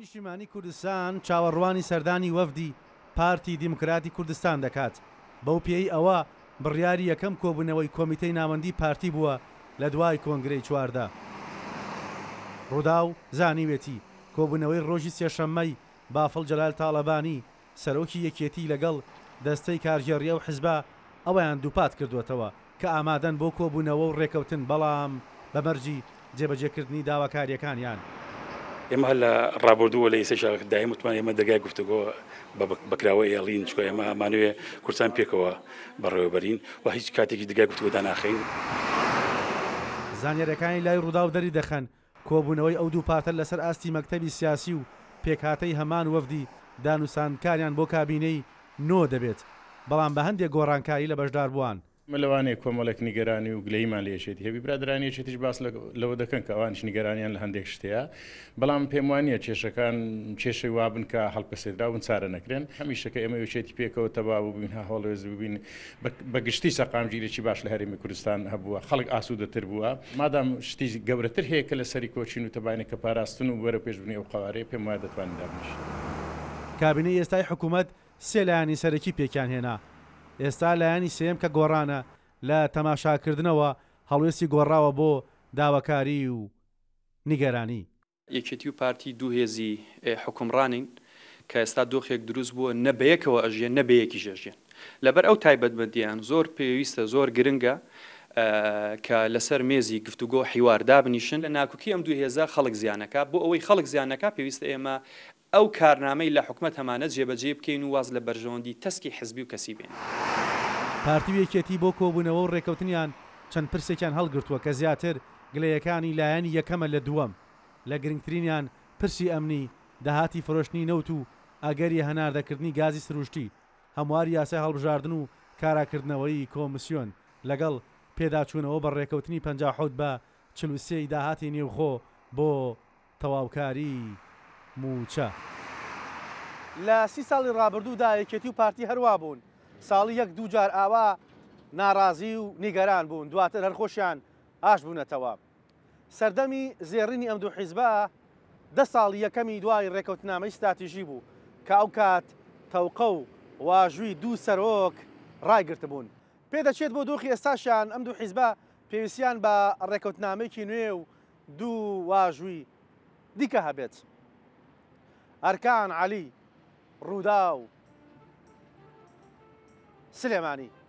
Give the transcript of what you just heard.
نیشتیمانی کوردستان چاوەڕوانی سەردانی وەفدی پارتی دیموکراتی کوردستان دەکات بەو پێی ئەوە بڕیاری یەکەم کۆبوونەوەی کۆمیتەی ناوەندی پارتی بووە لە دوای کۆنگرەی چواردا ڕوودا و زانیوێتی کۆبوونەوەی ڕۆژی سێشەممەی بافڵ جەلال تاالبانی سەرۆکی یەکێتی لەگەڵ دەستەی کارژێڕیە و حزبا ئەویان دووپات کردوێتەوە کە ئامادەن بۆ کۆبوونەوە و ڕێکەوتن بەڵام بەمەرجی جێبەجێکردنی داواکاریەکانیان. ئێمە لە ڕابردووە لە ئێسش دایم وتمان ئێمە دەرگای گفتگۆ بەکراوە ئێڵین چکۆ ئێمە ئەمانوێ کورسان پێکەوە بەڕێوەبەرین و هیچ کاتێکی دەرگای گفتوەدا ناخین. زانیارەکانی لای ڕوودا و دەری دەخەن کۆبوونەوەی ئەو دوو پارتە لەسەر ئاستی مەکتەبی سیاسی و پێکهاتەی هەمان وەفدی دانوسانکاریان بۆ کابینەی نۆ دەبێت بەڵام بە هەندێک گۆڕانکاری لە بەشدار بووان مەلەوانەیە کۆمەڵک نیگەرانی و گلەیمان لێشێتی هەبی برادرانیەکێتیش باس لەوە دەکەن کە ئەوانش نیگەرانیان لە هەندێک شتەیە بەڵام پێم وانە کێشەکان کێشەی وابن کە هەڵپەسێداون چارە نەکرێن هەمیشەکە ئێمە وچێتی پێکەوە تەوا ببین هەوڵێز ببین بەگشتی سەقامگیرێکی باش لە هەرمی کوردستان هەبووە خەڵک ئاسوودەتر بووە مادام شتی گەورەتر هەیە کە لە سەری کۆچین و تەبانە کە پاراستن و وەرە پێشبنی و قوارەیە پێم وایە دەتوانین دابنیش کابینی ئێستای حکوومەت سێلایانی سەرەکی پێکیان هێنا ئێستا لایانی سێم کە گۆڕانە لە تەماشاکردنەوە هەڵوێستی گۆڕاوە بۆ داواکاری و نیگەرانی یەکێتی و پارتی دوو هێزی حکمڕانین کە ئێستا دۆخێک دروست بووە نەبەیەکەوە ئەژێن نەبەیەکی ژەژێن لەبەر ئەو تایبەتبندیان زۆر پێویستە زۆر گرنگە کە لەسەر مێزی گفتوگۆ حیواردا بنیشن لە ناکوکی ئەم دوو هێزە خەڵک زیانەکە بۆ ئەوەی خەڵک زیانەکە پێویستە ئێمە ئەو کارنامەی لە حکومت هەمانە جێبەجێ بکەین و واز لە بەرژەوەندی تەسکی حزبی و کەسی بێن پارتی یەکێتی بۆ کۆبوونەوە و ڕێکەوتنیان چەند پرسێکیان هەڵگرتووە کە زیاتر گلەیەکانی لایەنی یەکەمە لە دووەم لە گرنگترینیان پرسی ئەمنی داهاتی فرۆشتنی نەوت و ئەگەری هەناردەکردنی گازی سروشتی هەمواری یاسای هەڵبژاردن و کاراکردنەوەی کۆمسیۆن لەگەڵ پێداچوونەوە بە ڕێکەوتنی 50 حوت بە چلووسەی داهاتی نێوخۆ بۆ تەواوکاری موچە لە سی ساڵی ڕابردوودا یەکێتی و پارتی هەروە بوون ساڵی یەک دووجار ئاوا ناڕازی و نیگەران بوون دواتر هەرخۆشیان ئاش بوونەتەوە سەردەمی زێڕینی ئەم دوو حیزبە دە ساڵی یەکەمی دوای ڕێکەوتنامەی استراتیژی بوو کە ئەو کات تەوقە و واژووی دوو سەرۆک ڕایگرت بوون پێدەچێت بۆ دۆخی ئێستاشان ئەم دوو حیزبە پێویستیان بە ڕێکەوتنامەیەکی نوێ و دوو واژووی دیکە هەبێت. أركان علي روداو سليماني